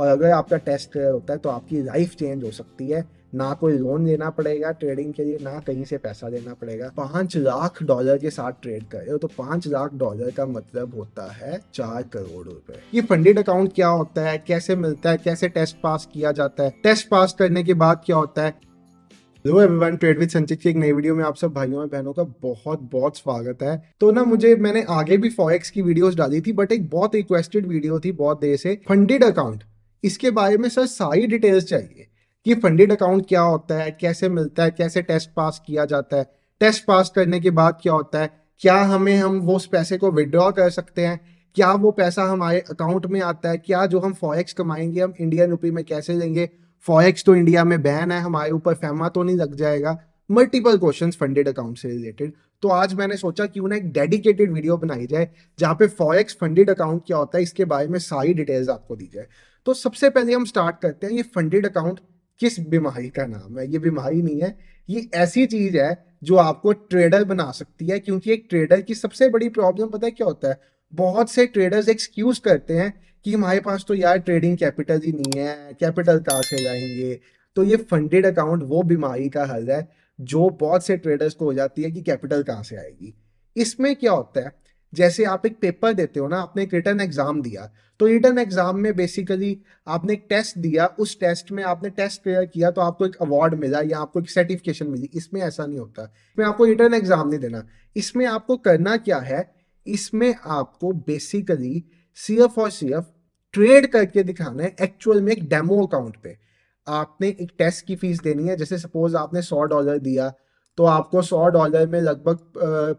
और अगर आपका टेस्ट क्लियर होता है तो आपकी लाइफ चेंज हो सकती है ना कोई लोन देना पड़ेगा ट्रेडिंग के लिए ना कहीं से पैसा देना पड़ेगा पांच लाख डॉलर के साथ ट्रेड कर रहे हो तो पांच लाख डॉलर का मतलब होता है चार करोड़ रुपए ये फंडेड अकाउंट क्या होता है कैसे मिलता है कैसे टेस्ट पास किया जाता है टेस्ट पास करने के बाद क्या होता है हेलो एवरीवन ट्रेड विद संचित की एक नई वीडियो में आप सब भाइयों और बहनों का बहुत बहुत स्वागत है तो ना मुझे मैंने आगे भी फॉरेक्स की वीडियोस डाली थी बट एक बहुत रिक्वेस्टेड वीडियो थी बहुत देर से फंडेड अकाउंट इसके बारे में सर सारी डिटेल्स चाहिए कि फंडेड अकाउंट क्या होता है कैसे मिलता है कैसे टेस्ट पास किया जाता है टेस्ट पास करने के बाद क्या होता है क्या हमें हम वो उस पैसे को विदड्रॉ कर सकते हैं क्या वो पैसा हमारे अकाउंट में आता है क्या जो हम फॉरेक्स कमाएंगे हम इंडियन रुपी में कैसे लेंगे फॉरेक्स तो इंडिया में बैन है हमारे ऊपर फैमा तो नहीं लग जाएगा मल्टीपल क्वेश्चन फंडेड अकाउंट से रिलेटेड तो आज मैंने सोचा क्यों ना एक डेडिकेटेड वीडियो बनाई जाए जहाँ पे फॉरेक्स फंडेड अकाउंट क्या होता है इसके बारे में सारी डिटेल्स आपको दी जाए तो सबसे पहले हम स्टार्ट करते हैं ये फंडेड अकाउंट किस बीमारी का नाम है ये बीमारी नहीं है ये ऐसी चीज है जो आपको ट्रेडर बना सकती है क्योंकि एक ट्रेडर की सबसे बड़ी प्रॉब्लम पता है क्या होता है बहुत से ट्रेडर्स एक्सक्यूज करते हैं कि हमारे पास तो यार ट्रेडिंग कैपिटल ही नहीं है कैपिटल कहाँ से जाएंगे तो ये फंडेड अकाउंट वो बीमारी का हल है जो बहुत से ट्रेडर्स को हो जाती है कि कैपिटल कहाँ से आएगी इसमें क्या होता है जैसे आप एक पेपर देते हो ना आपने एक रिटर्न एग्जाम दिया तो रिटर्न एग्जाम में बेसिकली आपने एक टेस्ट दिया उस टेस्ट में आपने टेस्ट क्लियर किया तो आपको एक अवार्ड मिला या आपको एक सर्टिफिकेशन मिली इसमें ऐसा नहीं होता इसमें आपको रिटर्न एग्जाम नहीं देना इसमें आपको करना क्या है इसमें आपको बेसिकली सिर्फ और सिर्फ ट्रेड करके दिखाना है एक्चुअल में एक डेमो अकाउंट पे आपने एक टेस्ट की फीस देनी है जैसे सपोज आपने सौ डॉलर दिया तो आपको सौ डॉलर में लगभग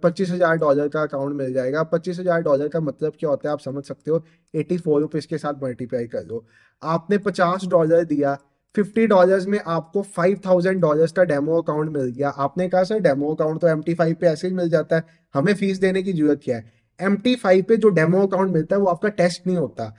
पच्चीस हज़ार डॉलर का अकाउंट मिल जाएगा पच्चीस हज़ार डॉलर का मतलब क्या होता है आप समझ सकते हो एटी फोर रुपीज़ के साथ मल्टीप्लाई कर लो आपने पचास डॉलर दिया फिफ्टी डॉलर्स में आपको फाइव थाउजेंड डॉलर्स का डेमो अकाउंट मिल गया आपने कहा सर डेमो अकाउंट तो एम टी फाइव पे ऐसे ही मिल जाता है हमें फीस देने की जरूरत क्या है एम टी फाइव पे जो डेमो अकाउंट मिलता है वो आपका टेस्ट नहीं होता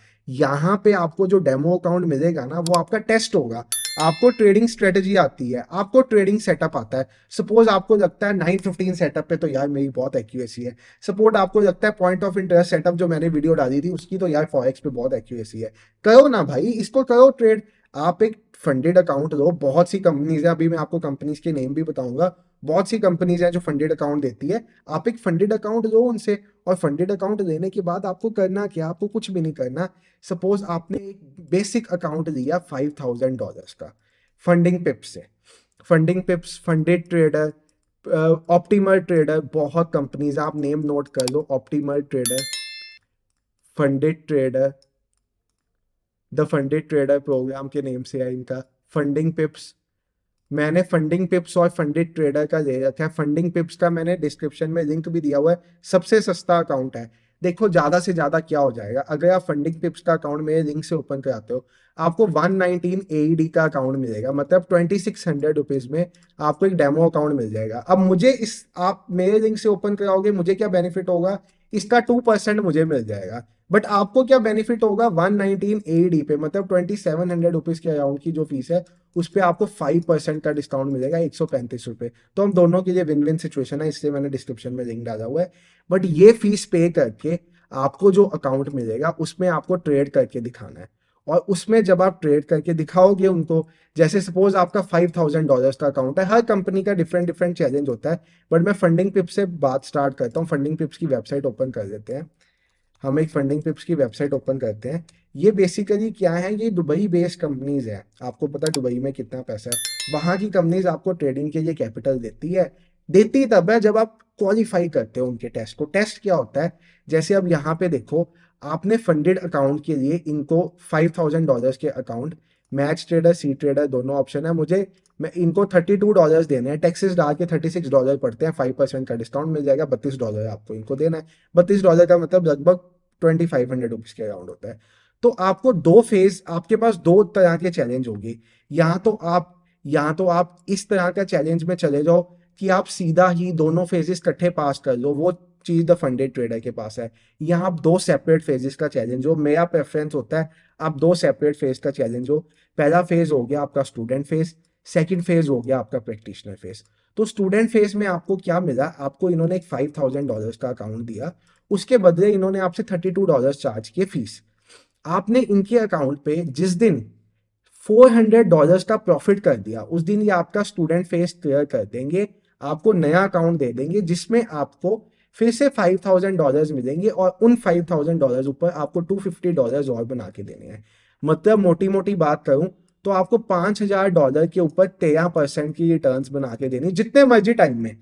यहाँ पे आपको जो डेमो अकाउंट मिलेगा ना वो आपका टेस्ट होगा आपको ट्रेडिंग स्ट्रेटेजी आती है आपको ट्रेडिंग सेटअप आता है सपोज आपको लगता है नाइन फिफ्टीन सेटअप पे तो यार मेरी बहुत एक्यूरेसी है सपोर्ट आपको लगता है पॉइंट ऑफ इंटरेस्ट सेटअप जो मैंने वीडियो डाली थी उसकी तो यार फॉरेक्स पे बहुत एक्यूरेसी है करो ना भाई इसको करो ट्रेड आप एक फंडेड अकाउंट दो बहुत सी कंपनीज हैं अभी मैं आपको कंपनीज के नेम भी बताऊंगा बहुत सी कंपनीज हैं जो फंडेड अकाउंट देती है आप एक फंडेड अकाउंट दो उनसे और फंडेड अकाउंट देने के बाद आपको करना क्या आपको कुछ भी नहीं करना सपोज आपने एक बेसिक अकाउंट दिया फाइव थाउजेंड डॉलर का फंडिंग पिप्स से funding pips funded trader optimal trader बहुत कंपनीज आप नेम नोट कर लो optimal trader funded trader the funded trader program के नेम से है इनका फंडिंग पिप्स मैंने फंडिंग पिप्स और फंडेड ट्रेडर का दे रखा है फंडिंग पिप्स का मैंने डिस्क्रिप्शन में लिंक भी दिया हुआ है सबसे सस्ता अकाउंट है देखो ज़्यादा से ज़्यादा क्या हो जाएगा अगर आप फंडिंग पिप्स का अकाउंट मेरे लिंक से ओपन कराते हो आपको 119 नाइनटीन का अकाउंट मिलेगा मतलब ट्वेंटी सिक्स हंड्रेड रुपीज़ में आपको एक डेमो अकाउंट मिल जाएगा अब मुझे इस आप मेरे लिंक से ओपन कराओगे मुझे क्या बेनिफिट होगा इसका टू परसेंट मुझे मिल जाएगा बट आपको क्या बेनिफिट होगा वन नाइनटीन पे मतलब ट्वेंटी सेवन हंड्रेड रुपीज़ के अकाउंट की जो फीस है उस पर आपको फाइव परसेंट का डिस्काउंट मिलेगा एक सौ पैंतीस रुपये तो हम दोनों के लिए विन विन सिचुएशन है इसलिए मैंने डिस्क्रिप्शन में लिंक डाला हुआ है बट ये फीस पे करके आपको जो अकाउंट मिलेगा उसमें आपको ट्रेड करके दिखाना है और उसमें जब आप ट्रेड करके दिखाओगे उनको जैसे सपोज आपका फाइव थाउजेंड डॉलर का अकाउंट है हर कंपनी का डिफरेंट डिफरेंट चैलेंज होता है बट मैं फंडिंग पिप्स से बात स्टार्ट करता हूँ फंडिंग पिप्स की वेबसाइट ओपन कर देते हैं हम एक फंडिंग पिप्स की वेबसाइट ओपन करते हैं ये बेसिकली क्या है ये दुबई बेस्ड कंपनीज है आपको पता है दुबई में कितना पैसा है वहां की कंपनीज आपको ट्रेडिंग के लिए कैपिटल देती है देती तब है जब आप क्वालिफाई करते हो उनके टेस्ट को टेस्ट क्या होता है जैसे अब यहाँ पे देखो आपने फंडेड अकाउंट के लिए इनको फाइव थाउजेंड डॉलर के account match trader C trader दोनों ऑप्शन है मुझे मैं इनको थर्टी टू डॉलर देने हैं टैक्सेस डाल के थर्टी सिक्स डॉलर पड़ते हैं फाइव परसेंट का डिस्काउंट मिल जाएगा बत्तीस डॉलर आपको इनको देना है बत्तीस डॉलर का मतलब लगभग ट्वेंटी फाइव हंड्रेड रुपीज़ के अराउंड होता है तो आपको दो फेज आपके पास दो तरह के चैलेंज होगी यहाँ तो आप यहाँ तो आप इस तरह का चैलेंज में चले जाओ कि आप सीधा ही दोनों फेजेस इकट्ठे पास कर लो वो चीज़ द फंडेड ट्रेडर के पास है यहाँ आप दो सेपरेट फेजेस का चैलेंज हो मेरा प्रेफरेंस होता है आप दो सेपरेट फेज का चैलेंज हो पहला फेज हो गया आपका स्टूडेंट फेज सेकेंड फेज हो गया आपका प्रैक्टिशनर फेज तो स्टूडेंट फेज में आपको क्या मिला आपको इन्होंने एक फाइव थाउजेंड डॉलर का अकाउंट दिया उसके बदले इन्होंने आपसे थर्टी टू डॉलर चार्ज किए फीस आपने इनके अकाउंट पे जिस दिन फोर हंड्रेड डॉलर का प्रॉफिट कर दिया उस दिन ये आपका स्टूडेंट फेज क्लियर कर देंगे आपको नया अकाउंट दे देंगे जिसमें आपको फिर से फाइव थाउजेंड डॉलर मिलेंगे और उन फाइव थाउजेंड डॉलर ऊपर आपको टू फिफ्टी डॉलर और बना के देने हैं मतलब मोटी मोटी बात करूं तो आपको पांच हजार डॉलर के ऊपर तेरह परसेंट की रिटर्न बना के देनी जितने मर्जी टाइम में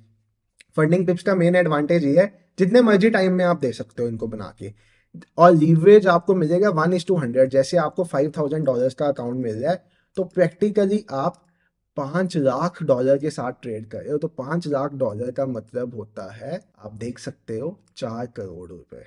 फंडिंग टिप्स का मेन एडवांटेज ये है जितने मर्जी टाइम में आप दे सकते हो इनको बना के और लीवरेज आपको मिलेगा वन इज टू हंड्रेड जैसे आपको फाइव थाउजेंड डॉलर का अकाउंट मिल जाए तो प्रैक्टिकली आप पाँच लाख डॉलर के साथ ट्रेड कर रहे हो तो पाँच लाख डॉलर का मतलब होता है आप देख सकते हो चार करोड़ रुपए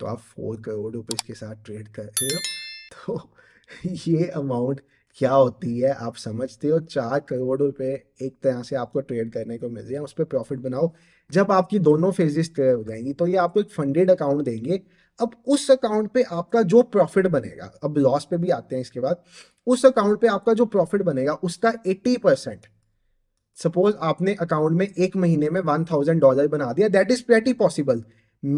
तो आप फोर करोड़ रुपए के साथ ट्रेड कर रहे हो तो ये अमाउंट क्या होती है आप समझते हो चार करोड़ रुपए एक तरह से आपको ट्रेड करने को मिल जाए है उस पर प्रॉफिट बनाओ जब आपकी दोनों फेजिस क्लियर हो जाएंगी तो ये आपको एक फंडेड अकाउंट देंगे अब उस अकाउंट पे आपका जो प्रॉफिट बनेगा अब लॉस पे भी आते हैं इसके बाद उस अकाउंट पे आपका जो प्रॉफिट बनेगा उसका एट्टी परसेंट सपोज आपने अकाउंट में एक महीने में वन थाउजेंड डॉलर बना दिया दैट इज प्रेटी पॉसिबल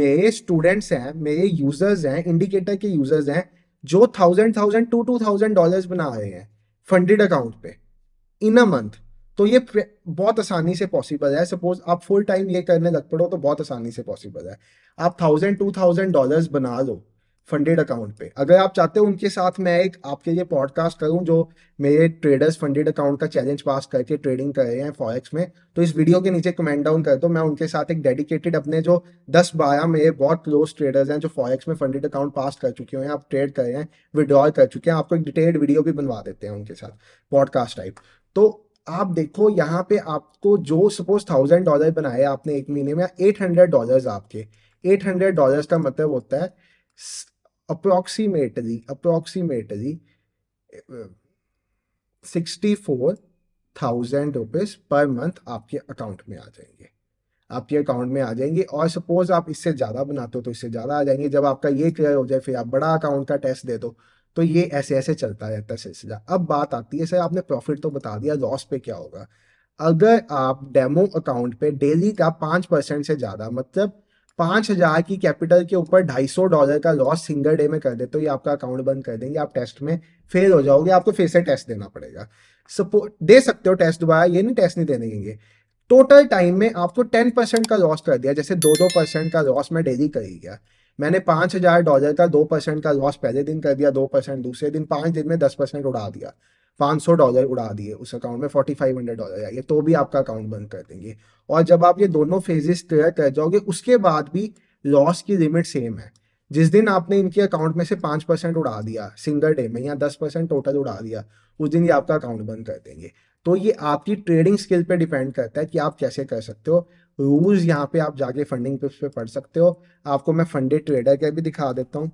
मेरे स्टूडेंट्स हैं मेरे यूजर्स हैं इंडिकेटर के यूजर्स हैं जो thousand thousand two two thousand dollar बना रहे हैं फंडेड अकाउंट पे इन अ मंथ तो ये बहुत आसानी से पॉसिबल है सपोज आप फुल टाइम ये करने लग पड़ो तो बहुत आसानी से पॉसिबल है आप थाउजेंड टू थाउजेंड डॉलर बना लो फंडेड अकाउंट पे अगर आप चाहते हो उनके साथ मैं एक आपके लिए पॉडकास्ट करूं जो मेरे ट्रेडर्स फंडेड अकाउंट का चैलेंज पास करके ट्रेडिंग कर रहे हैं फॉरेक्स में तो इस वीडियो के नीचे कमेंट डाउन कर दो मैं उनके साथ एक डेडिकेटेड अपने जो दस बारह मेरे बहुत क्लोज ट्रेडर्स हैं जो फॉरेक्स में फंडेड अकाउंट पास कर चुके हैं आप ट्रेड कर रहे हैं विड्रॉल कर चुके हैं आपको एक डिटेल्ड वीडियो भी बनवा देते हैं उनके साथ पॉडकास्ट टाइप तो आप देखो यहाँ पे आपको जो सपोज थाउजेंड डॉलर बनाए आपने एक महीने में एट हंड्रेड डॉलर आपके एट हंड्रेड डॉलर का मतलब होता है approximately approximately sixty four thousand rupees per month आपके अकाउंट में आ जाएंगे आपके अकाउंट में आ जाएंगे और सपोज आप इससे ज़्यादा बनाते हो तो इससे ज़्यादा आ जाएंगे जब आपका ये क्लियर हो जाए फिर आप बड़ा अकाउंट का टेस्ट दे दो तो ये हम्म। ऐसे ऐसे चलता रहता है सिलसिला अब बात आती है सर आपने प्रॉफिट तो बता दिया लॉस पे क्या होगा अगर आप डेमो अकाउंट पे डेली का पांच परसेंट से ज़्यादा मतलब पांच हज़ार की कैपिटल के ऊपर ढाई सौ डॉलर का लॉस सिंगल डे में कर दे तो ये आपका अकाउंट बंद कर देंगे आप टेस्ट में फेल हो जाओगे आपको फिर से टेस्ट देना पड़ेगा सपो दे सकते हो टेस्ट दोबारा ये नहीं टेस्ट नहीं देने देंगे टोटल टाइम में आपको टेन परसेंट का लॉस कर दिया जैसे दो दो परसेंट का लॉस मैं डेली ही गया मैंने पांच हज़ार डॉलर का दो परसेंट का लॉस पहले दिन कर दिया दो परसेंट दूसरे दिन पांच दिन में दस परसेंट उड़ा दिया पांच सौ डॉलर उड़ा दिए उस अकाउंट में फोर्टी फाइव हंड्रेड डॉलर आइए तो भी आपका अकाउंट बंद कर देंगे और जब आप ये दोनों फेजेस क्लियर कर जाओगे उसके बाद भी लॉस की लिमिट सेम है जिस दिन आपने इनके अकाउंट में से पांच परसेंट उड़ा दिया सिंगल डे में या दस परसेंट टोटल उड़ा दिया उस दिन ये आपका अकाउंट बंद कर देंगे तो ये आपकी ट्रेडिंग स्किल पे डिपेंड करता है कि आप कैसे कर सकते हो रूल्स यहाँ पे आप जाके फंडिंग टिप्स पे पढ़ सकते हो आपको मैं फंडेड ट्रेडर के भी दिखा देता हूँ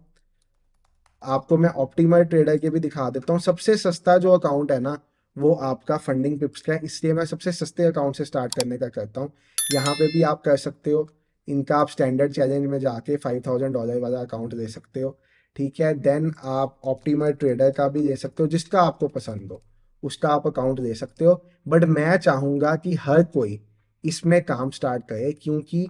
आपको मैं ऑप्टीमल ट्रेडर के भी दिखा देता हूँ सबसे सस्ता जो अकाउंट है ना वो आपका फंडिंग पिप्स का है इसलिए मैं सबसे सस्ते अकाउंट से स्टार्ट करने का करता हूँ यहाँ पे भी आप कर सकते हो इनका आप स्टैंडर्ड चैलेंज में जाके फाइव थाउजेंड डॉलर वाला अकाउंट ले सकते हो ठीक है देन आप ऑप्टीमल ट्रेडर का भी ले सकते हो जिसका आपको पसंद हो उसका आप अकाउंट ले सकते हो बट मैं चाहूंगा कि हर कोई इसमें काम स्टार्ट करें क्योंकि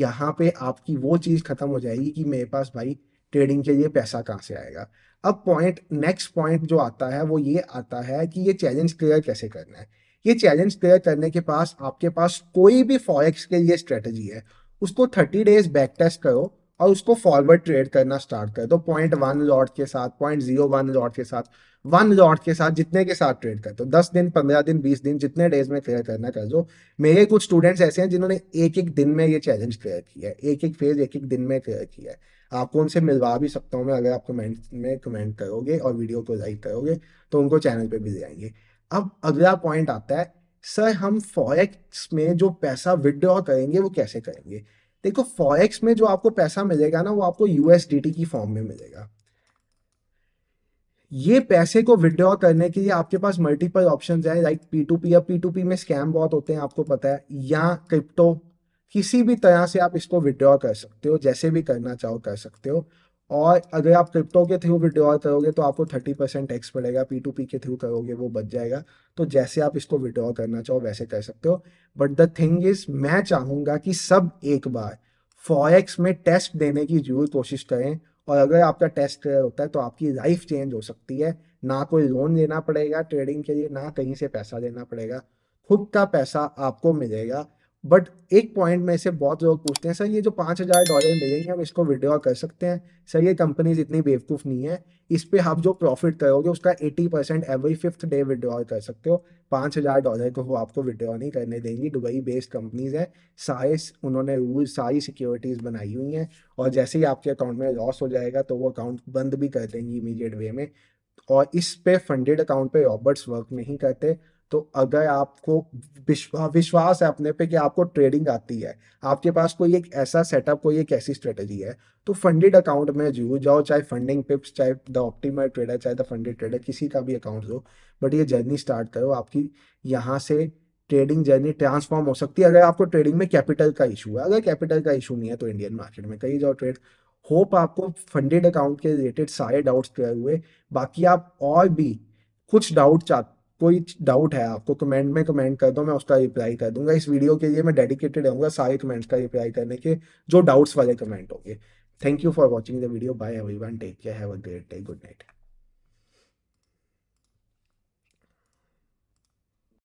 यहाँ पे आपकी वो चीज़ ख़त्म हो जाएगी कि मेरे पास भाई ट्रेडिंग के लिए पैसा कहाँ से आएगा अब पॉइंट नेक्स्ट पॉइंट जो आता है वो ये आता है कि ये चैलेंज क्लियर कैसे करना है ये चैलेंज क्लियर करने के पास आपके पास कोई भी फॉरेक्स के लिए स्ट्रेटजी है उसको थर्टी डेज बैक टेस्ट करो और उसको फॉरवर्ड ट्रेड करना स्टार्ट कर दो पॉइंट वन लॉट के साथ पॉइंट जीरो वन लॉट के साथ वन लॉट के साथ जितने के साथ ट्रेड कर दो दस दिन पंद्रह दिन बीस दिन जितने डेज में क्लियर करना कर दो मेरे कुछ स्टूडेंट्स ऐसे हैं जिन्होंने एक एक दिन में ये चैलेंज क्लियर किया है एक एक फेज एक एक दिन में क्लियर किया है आपको उनसे मिलवा भी सकता हूँ मैं अगर आप कमेंट में कमेंट करोगे और वीडियो को लाइक करोगे तो उनको चैनल पर भी जाएंगे अब अगला पॉइंट आता है सर हम फॉरेक्स में जो पैसा विदड्रॉ करेंगे वो कैसे करेंगे देखो फॉरेक्स में जो आपको पैसा मिलेगा ना वो आपको यूएसडीटी की फॉर्म में मिलेगा ये पैसे को विड्रॉ करने के लिए आपके पास मल्टीपल ऑप्शन है लाइक पी टू पी या पी टू पी में स्कैम बहुत होते हैं आपको पता है या क्रिप्टो किसी भी तरह से आप इसको विड्रॉ कर सकते हो जैसे भी करना चाहो कर सकते हो और अगर आप क्रिप्टो के थ्रू विड्रॉ करोगे तो आपको थर्टी परसेंट टैक्स पड़ेगा पी टू पी के थ्रू करोगे वो बच जाएगा तो जैसे आप इसको विड्रॉ करना चाहो वैसे कर सकते हो बट द थिंग इज मैं चाहूँगा कि सब एक बार फॉरेक्स में टेस्ट देने की जरूर कोशिश करें और अगर आपका टेस्ट क्लियर होता है तो आपकी लाइफ चेंज हो सकती है ना कोई लोन देना पड़ेगा ट्रेडिंग के लिए ना कहीं से पैसा देना पड़ेगा खुद का पैसा आपको मिलेगा बट एक पॉइंट में से बहुत लोग पूछते हैं सर ये जो पाँच हज़ार डॉलर मिलेंगे हम इसको विड्रॉ कर सकते हैं सर ये कंपनीज इतनी बेवकूफ़ नहीं है इस पर आप जो प्रॉफिट करोगे उसका eighty percent every fifth day withdraw कर सकते हो पाँच हज़ार डॉलर को वो आपको विड्रॉ नहीं करने देंगी दुबई बेस्ड कंपनीज़ हैं सारे उन्होंने रूल सारी सिक्योरिटीज़ बनाई हुई हैं और जैसे ही आपके अकाउंट में लॉस हो जाएगा तो वो अकाउंट बंद भी कर देंगी इमीडिएट वे में और इस पे फंडेड अकाउंट पे रॉबर्ट्स वर्क नहीं करते तो अगर आपको विश्वा, विश्वास है अपने पे कि आपको ट्रेडिंग आती है आपके पास कोई एक ऐसा सेटअप कोई एक ऐसी स्ट्रेटजी है तो फंडेड अकाउंट में जो जाओ चाहे फंडिंग पिप्स चाहे द ऑप्टिमल ट्रेडर चाहे द फंडेड ट्रेडर किसी का भी अकाउंट दो बट ये जर्नी स्टार्ट करो आपकी यहाँ से ट्रेडिंग जर्नी ट्रांसफॉर्म हो सकती है अगर आपको ट्रेडिंग में कैपिटल का इशू है अगर कैपिटल का इशू नहीं है तो इंडियन मार्केट में कहीं जाओ ट्रेड होप आपको फंडेड अकाउंट के रिलेटेड सारे डाउट्स क्लियर हुए बाकी आप और भी कुछ डाउट कोई डाउट है आपको कमेंट में कमेंट कर दो मैं उसका रिप्लाई कर दूंगा इस वीडियो के लिए मैं डेडिकेटेड रहूंगा सारे कमेंट्स का रिप्लाई करने के जो डाउट्स वाले कमेंट होंगे thank you for watching the video bye everyone take care have a great day good night